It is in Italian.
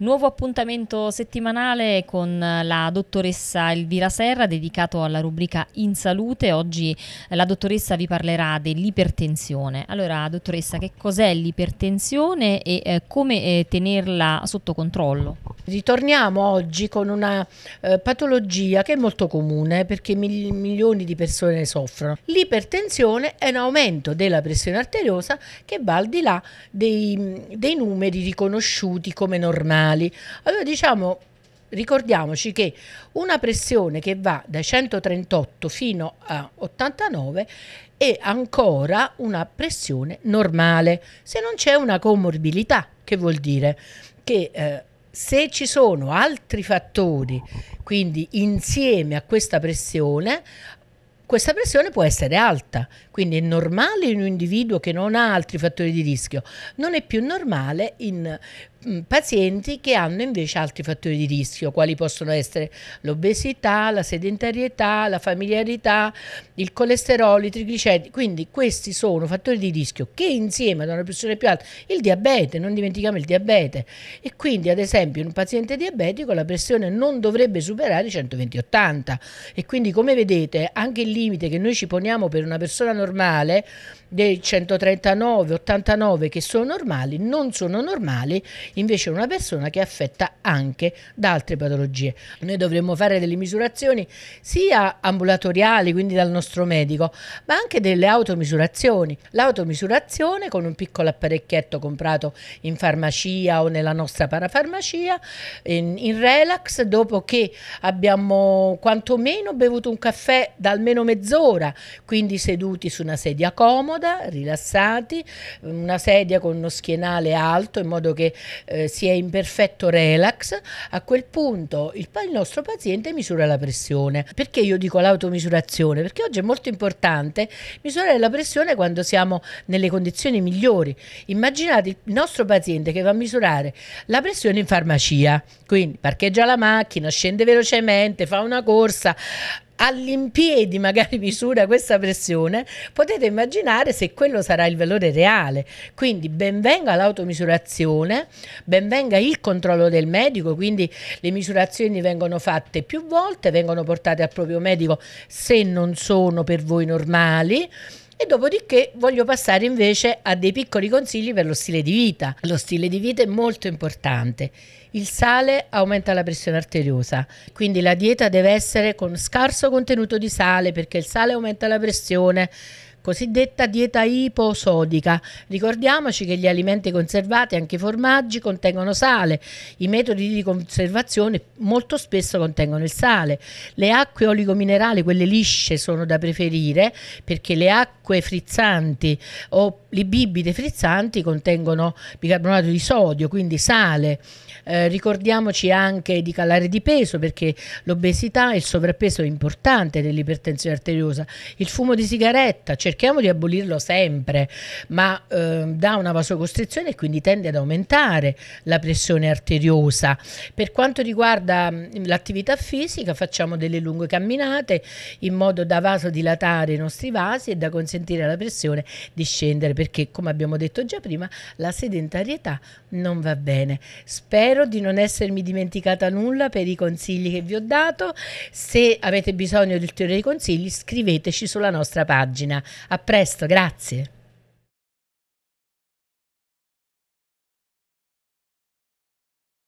Nuovo appuntamento settimanale con la dottoressa Elvira Serra dedicato alla rubrica In Salute. Oggi eh, la dottoressa vi parlerà dell'ipertensione. Allora, dottoressa, che cos'è l'ipertensione e eh, come eh, tenerla sotto controllo? Ritorniamo oggi con una eh, patologia che è molto comune eh, perché mil milioni di persone ne soffrono. L'ipertensione è un aumento della pressione arteriosa che va al di là dei, dei numeri riconosciuti come normali. Allora diciamo ricordiamoci che una pressione che va da 138 fino a 89 è ancora una pressione normale se non c'è una comorbilità che vuol dire che eh, se ci sono altri fattori, quindi insieme a questa pressione, questa pressione può essere alta, quindi è normale in un individuo che non ha altri fattori di rischio, non è più normale in Mm, pazienti che hanno invece altri fattori di rischio, quali possono essere l'obesità, la sedentarietà, la familiarità, il colesterolo, i trigliceridi. Quindi questi sono fattori di rischio che insieme ad una pressione più alta, il diabete, non dimentichiamo il diabete. E quindi ad esempio in un paziente diabetico la pressione non dovrebbe superare i 120-80 e quindi come vedete anche il limite che noi ci poniamo per una persona normale dei 139-89 che sono normali non sono normali invece una persona che è affetta anche da altre patologie. Noi dovremmo fare delle misurazioni sia ambulatoriali, quindi dal nostro medico, ma anche delle automisurazioni. L'automisurazione con un piccolo apparecchietto comprato in farmacia o nella nostra parafarmacia, in, in relax, dopo che abbiamo quantomeno bevuto un caffè da almeno mezz'ora, quindi seduti su una sedia comoda, rilassati, una sedia con uno schienale alto in modo che eh, si è in perfetto relax, a quel punto il, il nostro paziente misura la pressione. Perché io dico l'automisurazione? Perché oggi è molto importante misurare la pressione quando siamo nelle condizioni migliori. Immaginate il nostro paziente che va a misurare la pressione in farmacia, quindi parcheggia la macchina, scende velocemente, fa una corsa, all'impiedi magari misura questa pressione, potete immaginare se quello sarà il valore reale. Quindi benvenga l'automisurazione, benvenga il controllo del medico, quindi le misurazioni vengono fatte più volte, vengono portate al proprio medico se non sono per voi normali e dopodiché voglio passare invece a dei piccoli consigli per lo stile di vita. Lo stile di vita è molto importante. Il sale aumenta la pressione arteriosa, quindi la dieta deve essere con scarso contenuto di sale perché il sale aumenta la pressione cosiddetta dieta iposodica. Ricordiamoci che gli alimenti conservati, anche i formaggi, contengono sale. I metodi di conservazione molto spesso contengono il sale. Le acque oligominerali, quelle lisce, sono da preferire perché le acque frizzanti o le bibite frizzanti contengono bicarbonato di sodio, quindi sale. Eh, ricordiamoci anche di calare di peso perché l'obesità e il sovrappeso è importante nell'ipertensione arteriosa. Il fumo di sigaretta, cerchiamo di abolirlo sempre, ma eh, dà una vasocostrizione e quindi tende ad aumentare la pressione arteriosa. Per quanto riguarda l'attività fisica, facciamo delle lunghe camminate in modo da vasodilatare i nostri vasi e da consentire alla pressione di scendere perché come abbiamo detto già prima la sedentarietà non va bene. Spero di non essermi dimenticata nulla per i consigli che vi ho dato. Se avete bisogno di ulteriori consigli scriveteci sulla nostra pagina. A presto, grazie.